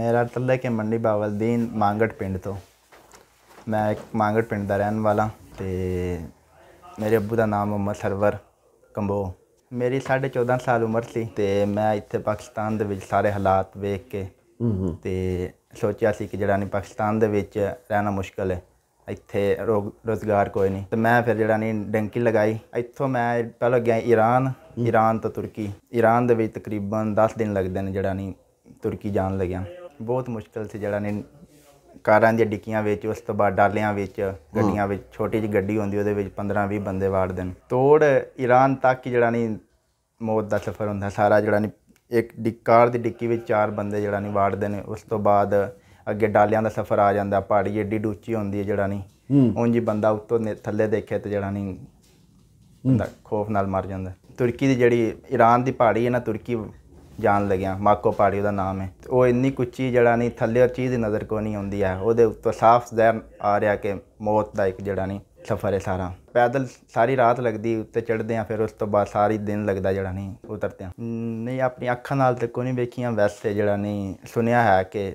ਮੇਰਾ ਤੱਲੇ ਕੇ ਮੰਡੀ ਬਾਵਲਦੀਨ ਮੰਗੜ ਪਿੰਡ ਤੋਂ ਮੈਂ ਇੱਕ ਮੰਗੜ ਪਿੰਡ ਦਾ ਰਹਿਣ ਵਾਲਾ ਤੇ ਮੇਰੇ ਅੱਬੂ ਦਾ ਨਾਮ ਮੁਹੰਮਦ ਸਰਵਰ ਕੰਬੋ ਮੇਰੀ 14.5 ਸਾਲ ਉਮਰ ਸੀ ਤੇ ਮੈਂ ਇੱਥੇ ਪਾਕਿਸਤਾਨ ਦੇ ਵਿੱਚ ਸਾਰੇ ਹਾਲਾਤ ਵੇਖ ਕੇ ਤੇ ਸੋਚਿਆ ਸੀ ਕਿ ਜਿਹੜਾ ਨਹੀਂ ਪਾਕਿਸਤਾਨ ਦੇ ਵਿੱਚ ਰਹਿਣਾ ਮੁਸ਼ਕਲ ਹੈ ਇੱਥੇ ਰੋਜ਼ਗਾਰ ਕੋਈ ਨਹੀਂ ਤੇ ਮੈਂ ਫਿਰ ਜਿਹੜਾ ਨਹੀਂ ਡੰਕੀ ਲਗਾਈ ਇੱਥੋਂ ਮੈਂ ਪਹਿਲਾਂ ਗਿਆ ਈਰਾਨ ਈਰਾਨ ਤੋਂ ਤੁਰਕੀ ਈਰਾਨ ਦੇ ਵਿੱਚ ਤਕਰੀਬਨ 10 ਦਿਨ ਲੱਗਦੇ ਨੇ ਜਿਹੜਾ ਨਹੀਂ ਤੁਰਕੀ ਜਾਣ ਲੱਗਿਆ ਬਹੁਤ ਮੁਸ਼ਕਲ ਸੀ ਜਿਹੜਾ ਨੇ ਕਾਰਾਂ ਦੀਆਂ ਡਿੱਕੀਆਂ ਵਿੱਚ ਉਸ ਤੋਂ ਬਾਅਦ ਡਾਲਿਆਂ ਵਿੱਚ ਗੱਡੀਆਂ ਵਿੱਚ ਛੋਟੀ ਜਿਹੀ ਗੱਡੀ ਹੁੰਦੀ ਉਹਦੇ ਵਿੱਚ 15-20 ਬੰਦੇ ਵਾੜ ਦੇਣ ਤੋੜ ਈਰਾਨ ਤੱਕ ਜਿਹੜਾ ਨਹੀਂ ਮੌਤ ਦਾ ਸਫ਼ਰ ਹੁੰਦਾ ਸਾਰਾ ਜਿਹੜਾ ਨਹੀਂ ਇੱਕ ਕਾਰ ਦੀ ਡਿੱਕੀ ਵਿੱਚ ਚਾਰ ਬੰਦੇ ਜਿਹੜਾ ਨਹੀਂ ਵਾੜਦੇ ਨੇ ਉਸ ਤੋਂ ਬਾਅਦ ਅੱਗੇ ਡਾਲਿਆਂ ਦਾ ਸਫ਼ਰ ਆ ਜਾਂਦਾ ਪਹਾੜੀ ਏਡੀ ਡੂਚੀ ਹੁੰਦੀ ਹੈ ਜਿਹੜਾ ਨਹੀਂ ਉਂਝ ਬੰਦਾ ਉੱਤੋਂ ਥੱਲੇ ਦੇਖੇ ਤੇ ਜਿਹੜਾ ਨਹੀਂ ਬੰਦਾ ਖੋਫ ਨਾਲ ਮਰ ਜਾਂਦਾ ਤੁਰਕੀ ਦੀ ਜਿਹੜੀ ਈਰਾਨ ਦੀ ਪਹਾੜੀ ਹੈ ਨਾ ਤੁਰਕੀ ਜਾਣ ਲੱਗਿਆ ਮਾਕੋ ਪਾੜੀ ਉਹਦਾ ਨਾਮ ਹੈ ਉਹ ਇੰਨੀ ਕੁੱਚੀ ਜਿਹੜਾ ਨਹੀਂ ਥੱਲੇ ਉਹ ਚੀਜ਼ ਨਜ਼ਰ ਕੋ ਨਹੀਂ ਆਉਂਦੀ ਆ ਉਹਦੇ ਉੱਤੇ ਸਾਫ਼ ਜ਼ਹਿਰ ਆ ਰਿਹਾ ਕਿ ਮੌਤ ਦਾ ਇੱਕ ਜਿਹੜਾ ਨਹੀਂ ਸਫ਼ਰ ਹੈ ਸਾਰਾ ਪੈਦਲ ਸਾਰੀ ਰਾਤ ਲੱਗਦੀ ਉੱਤੇ ਚੜਦੇ ਆ ਫਿਰ ਉਸ ਤੋਂ ਬਾਅਦ ਸਾਰੀ ਦਿਨ ਲੱਗਦਾ ਜਿਹੜਾ ਨਹੀਂ ਉਤਰਦੇ ਆ ਨਹੀਂ ਆਪਣੀ ਅੱਖਾਂ ਨਾਲ ਤੇ ਕੋਈ ਨਹੀਂ ਵੇਖੀਆਂ ਵੈਸੇ ਜਿਹੜਾ ਨਹੀਂ ਸੁਣਿਆ ਹੈ ਕਿ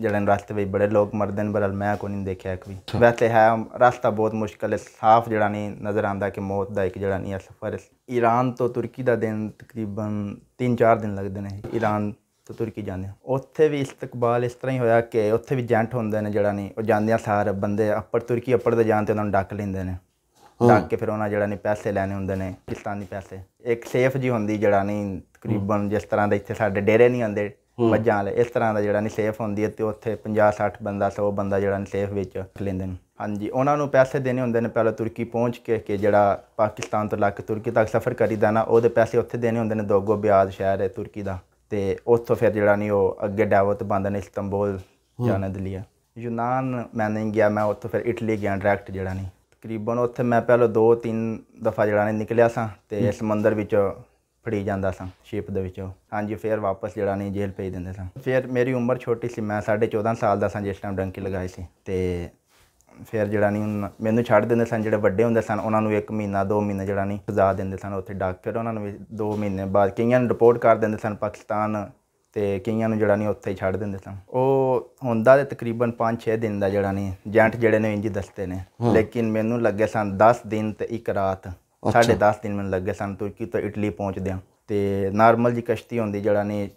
ਜਿਹੜੇ ਰਸਤੇ ਵਿੱਚ ਬੜੇ ਲੋਕ ਮਰਦੇ ਨੇ ਬਰਲ ਮੈਂ ਕੋਈ ਨਹੀਂ ਦੇਖਿਆ ਇੱਕ ਵੀ ਵੈਸੇ ਹੈ ਰਸਤਾ ਬਹੁਤ ਮੁਸ਼ਕਲ ਹੈ ਸਾਫ਼ ਜਿਹੜਾ ਨਹੀਂ ਨਜ਼ਰ ਆਂਦਾ ਕਿ ਮੌਤ ਦਾ ਇੱਕ ਜਿਹੜਾ ਨਹੀਂ ਹੈ ਸਫ਼ਰ ਈਰਾਨ ਤੋਂ ਤੁਰਕੀ ਦਾ ਦਿਨ ਤਕਰੀਬਨ 3-4 ਦਿਨ ਲੱਗਦੇ ਨੇ ਈਰਾਨ ਤੋਂ ਤੁਰਕੀ ਜਾਂਦੇ ਉੱਥੇ ਵੀ ਇਸਤਕਬਾਲ ਇਸ ਤਰ੍ਹਾਂ ਹੀ ਹੋਇਆ ਕਿ ਉੱਥੇ ਵੀ ਜੈਂਟ ਹੁੰਦੇ ਨੇ ਜਿਹੜਾ ਨਹੀਂ ਉਹ ਆ ਸਾਰ ਬੰਦੇ ਅੱਪਰ ਤੁਰਕੀ ਅੱਪਰ ਦੇ ਜਾਂਦੇ ਉਹਨਾਂ ਨੂੰ ਡੱਕ ਲੈਂਦੇ ਨੇ ਡੱਕ ਕੇ ਫਿਰ ਉਹਨਾਂ ਜਿਹੜਾ ਨਹੀਂ ਪੈਸੇ ਲੈਣੇ ਹੁੰਦੇ ਨੇ ਪਾਕਿਸਤਾਨੀ ਪੈਸੇ ਇੱਕ ਸੇਫ ਜੀ ਹੁੰਦੀ ਜਿਹੜਾ ਨਹੀਂ ਤਕਰੀਬਨ ਜਿਸ ਤਰ੍ਹਾਂ ਦੇ ਇੱਥੇ ਸਾਡੇ ਡੇਰੇ ਨਹੀਂ ਹੁੰਦੇ ਮੱਝਾਂ ਵਾਲੇ ਇਸ ਤਰ੍ਹਾਂ ਦਾ ਜਿਹੜਾ ਨਹੀਂ ਸੇਫ ਹੁੰਦੀ ਤੇ ਉੱਥੇ 50 60 ਬੰਦਾ 100 ਬੰਦਾ ਜਿਹੜਾ ਨਹੀਂ ਸੇਫ ਵਿੱਚ ਲੈਂਦੇ ਨੇ ਹਾਂਜੀ ਉਹਨਾਂ ਨੂੰ ਪੈਸੇ ਦੇਣੇ ਹੁੰਦੇ ਨੇ ਪਹਿਲਾਂ ਤੁਰਕੀ ਪਹੁੰਚ ਕੇ ਕਿ ਜਿਹੜਾ ਪਾਕਿਸਤਾਨ ਤੋਂ ਲੱਗ ਤੁਰਕੀ ਤੱਕ ਸਫ਼ਰ ਕਰੀਦਾ ਨਾ ਉਹਦੇ ਪੈਸੇ ਉੱਥੇ ਦੇਣੇ ਹੁੰਦੇ ਨੇ ਦੋਗੋ ਬਿਆਦ ਸ਼ਹਿਰ ਹੈ ਤੁਰਕੀ ਦਾ ਤੇ ਉੱਥੋਂ ਫਿਰ ਜਿਹੜਾ ਨਹੀਂ ਉਹ ਅੱਗੇ ਡਾਵਤ ਬੰਦਾ ਨੇ ਇਸਤਾਂਬੁਲ ਜਾਣਾ ਦਲੀਆ ਯੂਨਾਨ ਮੈਂ ਨਹੀਂ ਗਿਆ ਮੈਂ ਉੱਥੋਂ ਫਿਰ ਇਟਲੀ ਗਿਆ ਡਾਇਰੈਕਟ ਜਿਹੜਾ ਨਹੀਂ ਤਕਰੀਬਨ ਉੱਥੇ ਮੈਂ ਪਹਿਲਾਂ ਦੋ ਤਿੰਨ ਦਫਾ ਜਿਹੜਾ ਨੇ ਨਿਕਲਿਆ ਸਾਂ ਤੇ ਸਮੁੰਦਰ ਵਿੱਚ ਫੜੀ ਜਾਂਦਾ ਸਾਂ ਸ਼ੇਪ ਦੇ ਵਿੱਚ ਹਾਂਜੀ ਫੇਰ ਵਾਪਸ ਜਿਹੜਾ ਨਹੀਂ ਜੇਲ੍ਹ ਭੇਜ ਦਿੰਦੇ ਸਾਂ ਫੇਰ ਮੇਰੀ ਉਮਰ ਛੋਟੀ ਸੀ ਮੈਂ 14.5 ਸਾਲ ਦਾ ਸਾਂ ਜਿਸ ਟਾਈਮ ਡੰਕੀ ਲਗਾਈ ਸੀ ਤੇ ਫੇਰ ਜਿਹੜਾ ਨਹੀਂ ਮੈਨੂੰ ਛੱਡ ਦਿੰਦੇ ਸਨ ਜਿਹੜੇ ਵੱਡੇ ਹੁੰਦੇ ਸਨ ਉਹਨਾਂ ਨੂੰ 1 ਮਹੀਨਾ 2 ਮਹੀਨੇ ਜਿਹੜਾ ਨਹੀਂ ਸਜ਼ਾ ਦਿੰਦੇ ਸਨ ਉੱਥੇ ਡਾਕਟਰ ਉਹਨਾਂ ਨੂੰ ਵੀ 2 ਮਹੀਨੇ ਬਾਅਦ ਕਈਆਂ ਨੂੰ ਰਿਪੋਰਟ ਕਰ ਦਿੰਦੇ ਸਨ ਪਾਕਿਸਤਾਨ ਤੇ ਕਈਆਂ ਨੂੰ ਜਿਹੜਾ ਨਹੀਂ ਉੱਥੇ ਹੀ ਛੱਡ ਦਿੰਦੇ ਸਨ ਉਹ ਹੁੰਦਾ ਤੇ ਤਕਰੀਬਨ 5-6 ਦਿਨ ਦਾ ਜਿਹੜਾ ਨਹੀਂ ਜੈਂਟ ਜਿਹੜੇ ਨੇ ਇੰਜ ਦੱਸਦੇ ਨੇ ਲੇਕਿਨ ਮੈਨੂੰ ਲੱਗੇ ਸਨ 10 ਦਿਨ ਤੇ 1 ਰਾਤ 10 ਦਿਨ ਮੈਨੂੰ ਲੱਗੇ ਸਨ ਤੁਰਕੀ ਤੋਂ ਇਟਲੀ ਪਹੁੰਚਦੇ ਆ ਤੇ ਨਾਰਮਲ ਜੀ ਕਸ਼ਤੀ ਹੁੰਦੀ ਜਿਹੜਾ ਨੇ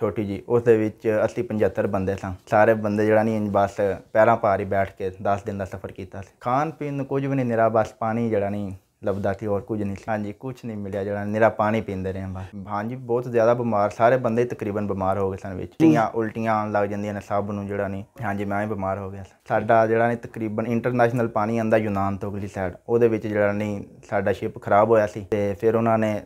ਛੋਟੀ ਜੀ ਉਸ ਦੇ ਵਿੱਚ 80 75 ਬੰਦੇ ਸਨ ਸਾਰੇ ਬੰਦੇ ਜਿਹੜਾ ਨਹੀਂ ਬਸ ਪੈਰਾਂ ਪਾਰ ਹੀ ਬੈਠ ਕੇ 10 ਦਿਨ ਦਾ ਸਫ਼ਰ ਕੀਤਾ ਸੀ ਖਾਣ ਪੀਣ ਨੂੰ ਕੁਝ ਵੀ ਨਹੀਂ ਨਿਰਾ ਬਸ ਪਾਣੀ ਜਿਹੜਾ ਨਹੀਂ ਲਬਦਾ ਕਿ ਹੋਰ ਕੁਝ ਨਹੀਂ ਹਾਂਜੀ ਕੁਝ ਨਹੀਂ ਮਿਲਿਆ ਜਿਹੜਾ ਨਿਹਰਾ ਪਾਣੀ ਪੀਂਦੇ ਰਹੇ ਬਸ ਹਾਂਜੀ ਬਹੁਤ ਜ਼ਿਆਦਾ ਬਿਮਾਰ ਸਾਰੇ ਬੰਦੇ ਤਕਰੀਬਨ ਬਿਮਾਰ ਹੋ ਗਏ ਸਨ ਵਿੱਚ ਟੀਆਂ ਉਲਟੀਆਂ ਆਉਣ ਲੱਗ ਜਾਂਦੀਆਂ ਨੇ ਸਭ ਨੂੰ ਜਿਹੜਾ ਨਹੀਂ ਹਾਂਜੀ ਮੈਂ ਵੀ ਬਿਮਾਰ ਹੋ ਗਿਆ ਸਾਡਾ ਜਿਹੜਾ ਨੇ ਤਕਰੀਬਨ ਇੰਟਰਨੈਸ਼ਨਲ ਪਾਣੀ ਆਂਦਾ ਯੂਨਾਨ ਤੋਂ ਅਗਲੀ ਸਾਈਡ ਉਹਦੇ ਵਿੱਚ ਜਿਹੜਾ ਨਹੀਂ ਸਾਡਾ ਸ਼ਿਪ ਖਰਾਬ ਹੋਇਆ ਸੀ ਤੇ ਫਿਰ ਉਹਨਾਂ ਨੇ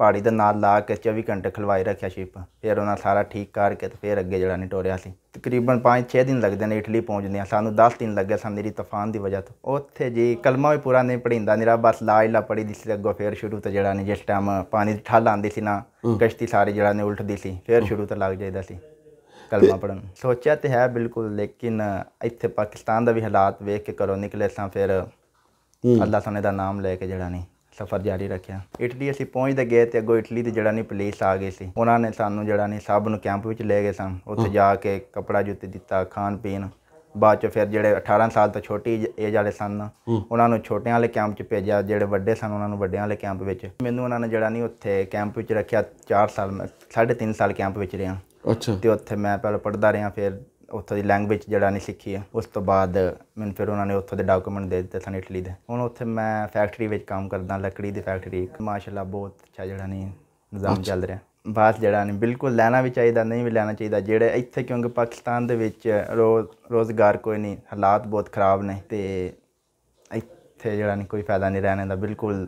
ਪਹਾੜੀ ਦੇ ਨਾਲ ਲਾ ਕੇ 24 ਘੰਟੇ ਖਲਵਾਈ ਰੱਖਿਆ ਸ਼ਿਪ ਫਿਰ ਉਹਨਾਂ ਸਾਰਾ ਠੀਕ ਕਰਕੇ ਤੇ ਫਿਰ ਅੱਗੇ ਜਿਹੜਾ ਟੋਰਿਆ ਸੀ ਤਕਰੀਬਨ 5-6 ਦਿਨ ਲੱਗਦੇ ਨੇ ਇਟਲੀ ਪਹੁੰਚਦੇ ਆ ਸਾਨੂੰ 10 ਦਿਨ ਲੱਗੇ ਸਨ ਮੇਰੀ ਤੂਫਾਨ ਦੀ ਵਜ੍ਹਾ ਤੋਂ ਉੱਥੇ ਜੀ ਕਲਮਾ ਵੀ ਪੂਰਾ ਨਹੀਂ ਪੜਿੰਦਾ ਨਿਰਾ ਬਸ ਲਾ ਇਲਾ ਪੜੀ ਦੀ ਸੀ ਅੱਗੋਂ ਫਿਰ ਸ਼ੁਰੂ ਤੇ ਜਿਹੜਾ ਨੇ ਜਿਸ ਟਾਈਮ ਪਾਣੀ ਦੀ ਠੱਲ ਆਂਦੀ ਸੀ ਨਾ ਕਸ਼ਤੀ ਸਾਰੀ ਜਿਹੜਾ ਨੇ ਉਲਟਦੀ ਸੀ ਫਿਰ ਸ਼ੁਰੂ ਤੇ ਲੱਗ ਜਾਂਦਾ ਸੀ ਕਲਮਾ ਪੜਨ ਸੋਚਿਆ ਤੇ ਹੈ ਬਿਲਕੁਲ ਲੇਕਿਨ ਇੱਥੇ ਪਾਕਿਸਤਾਨ ਦਾ ਵੀ ਹਾਲਾਤ ਵੇਖ ਕੇ ਕਰੋ ਨਿਕਲੇ ਸਾਂ ਫਿਰ ਅੱਲਾਹ ਸੋਨੇ ਦਾ ਨਾਮ ਲੈ ਕੇ ਜਿਹੜਾ ਨਹੀਂ ਸਫ਼ਰ ਜਾਰੀ ਰੱਖਿਆ ਇਟਲੀ ਅਸੀਂ ਪਹੁੰਚਦੇ ਗਏ ਤੇ ਅੱਗੋਂ ਇਟਲੀ ਦੇ ਜਿਹੜਾ ਨਹੀਂ ਪੁਲਿਸ ਆ ਗਏ ਸੀ ਉਹਨਾਂ ਨੇ ਸਾਨੂੰ ਜਿਹੜਾ ਨਹੀਂ ਸਭ ਨੂੰ ਕੈਂਪ ਵਿੱਚ ਲੈ ਗਏ ਸਨ ਉੱਥੇ ਜਾ ਕੇ ਕਪੜਾ ਜੁੱਤੀ ਦਿੱਤਾ ਖਾਣ ਪੀਣ ਬਾਅਦ ਚ ਫਿਰ ਜਿਹੜੇ 18 ਸਾਲ ਤੋਂ ਛੋਟੀ ਏਜ ਵਾਲੇ ਸਨ ਉਹਨਾਂ ਨੂੰ ਛੋਟਿਆਂ ਵਾਲੇ ਕੈਂਪ 'ਚ ਭੇਜਿਆ ਜਿਹੜੇ ਵੱਡੇ ਸਨ ਉਹਨਾਂ ਨੂੰ ਵੱਡਿਆਂ ਵਾਲੇ ਕੈਂਪ ਵਿੱਚ ਮੈਨੂੰ ਉਹਨਾਂ ਨੇ ਜਿਹੜਾ ਨਹੀਂ ਉੱਥੇ ਕੈਂਪ ਵਿੱਚ ਰੱਖਿਆ 4 ਸਾਲ ਮੈਂ 3.5 ਸਾਲ ਕੈਂਪ ਵਿੱਚ ਰਿਹਾ ਅੱਛਾ ਤੇ ਉੱਥੇ ਮੈਂ ਪਹਿਲਾਂ ਪੜਦਾ ਰਿਹਾ ਫਿਰ ਉੱਥੋਂ ਦੀ ਲੈਂਗੁਏਜ ਜਿਹੜਾ ਨਹੀਂ ਸਿੱਖੀ ਆ ਉਸ ਤੋਂ ਬਾਅਦ ਮੈਨੂੰ ਫਿਰ ਉਹਨਾਂ ਨੇ ਉੱਥੋਂ ਦੇ ਡਾਕੂਮੈਂਟ ਦੇ ਦਿੱਤੇ ਸਨ ਇਟਲੀ ਦੇ ਹੁਣ ਉੱਥੇ ਮੈਂ ਫੈਕਟਰੀ ਵਿੱਚ ਕੰਮ ਕਰਦਾ ਲੱਕੜੀ ਦੀ ਫੈਕਟਰੀ ਮਾਸ਼ਾਅੱਲਾ ਬਹੁਤ ਅੱਛਾ ਜਿਹੜਾ ਨਹੀਂ ਨਿਜ਼ਾਮ ਚੱਲ ਰਿਹਾ ਬਾਤ ਜਿਹੜਾ ਨਹੀਂ ਬਿਲਕੁਲ ਲੈਣਾ ਵੀ ਚਾਹੀਦਾ ਨਹੀਂ ਵੀ ਲੈਣਾ ਚਾਹੀਦਾ ਜਿਹੜੇ ਇੱਥੇ ਕਿਉਂਕਿ ਪਾਕਿਸਤਾਨ ਦੇ ਵਿੱਚ ਰੋਜ਼ਗਾਰ ਕੋਈ ਨਹੀਂ ਹਾਲਾਤ ਬਹੁਤ ਖਰਾਬ ਨੇ ਤੇ ਇੱਥੇ ਜਿਹੜਾ ਨਹੀਂ ਕੋਈ ਫਾਇਦਾ ਨਹੀਂ ਰਹਿਣ ਦਾ ਬਿਲਕੁਲ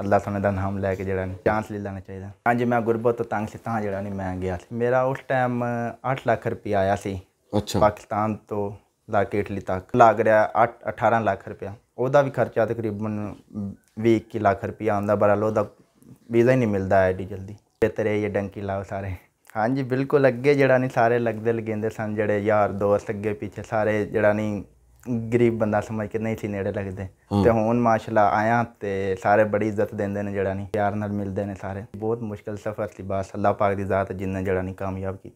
ਅੱਲਾ ਤਾਲਾ ਦਾ ਨਾਮ ਲੈ ਕੇ ਜਿਹੜਾ ਚਾਂਸ ਲੈ ਲੈਣਾ ਚਾਹੀਦਾ ਹਾਂਜੀ ਮੈਂ ਗੁਰਬਤ ਤੋਂ ਤੰਗ ਸੀ ਤਾਂ ਜਿਹੜਾ ਨਹੀਂ ਮੈਂ ਗਿਆ ਸੀ ਮੇਰਾ ਉਸ ਟਾਈਮ 8 ਲੱਖ ਰੁਪਏ ਆਇਆ ਸੀ ਅੱਛਾ ਪਾਕਿਸਤਾਨ ਤੋਂ ਲਾ ਕੇ ਇਟਲੀ ਤੱਕ ਲੱਗ ਰਿਹਾ 8 18 ਲੱਖ ਰੁਪਏ ਉਹਦਾ ਵੀ ਖਰਚਾ ਤਕਰੀਬਨ 20 ਕਿ ਲੱਖ ਰੁਪਏ ਆਉਂਦਾ ਬਰਾ ਲੋ ਦਾ ਵੀਜ਼ਾ ਹੀ ਨਹੀਂ ਮਿਲਦਾ ਐਡੀ ਜਲਦੀ ਤੇਰੇ ਇਹ ਡੰਕੀ ਲਾਓ ਸਾਰੇ ਹਾਂਜੀ ਬਿਲਕੁਲ ਅੱਗੇ ਜਿਹੜਾ ਨਹੀਂ ਸਾਰੇ ਲੱਗਦੇ ਲਗੇਂਦੇ ਸਨ ਜਿਹੜੇ ਯਾਰ ਦੋਸਤ ਅੱਗੇ ਪਿੱਛੇ ਸਾਰੇ ਜਿਹੜਾ ਨਹੀਂ ਗਰੀਬ ਬੰਦਾ ਸਮਝ ਕੇ ਨਹੀਂ ਸੀ ਨੇੜੇ ਲੱਗਦੇ ਤੇ ਹੁਣ ਮਾਸ਼ਾਅੱਲਾ ਆਇਆ ਤੇ ਸਾਰੇ ਬੜੀ ਇੱਜ਼ਤ ਦਿੰਦੇ ਨੇ ਜਿਹੜਾ ਨਹੀਂ ਪਿਆਰ ਨਾਲ ਮਿਲਦੇ ਨੇ ਸਾਰੇ ਬਹੁਤ ਮੁਸ਼ਕਲ ਸਫ਼ਰ ਸੀ ਬਾਸ ਅੱਲਾਹ ਪਾਕ ਦੀ ਜ਼ਾਤ ਜਿੰਨੇ ਜਿਹੜਾ ਨਹੀਂ ਕਾਮਯਾਬ ਕੀਤਾ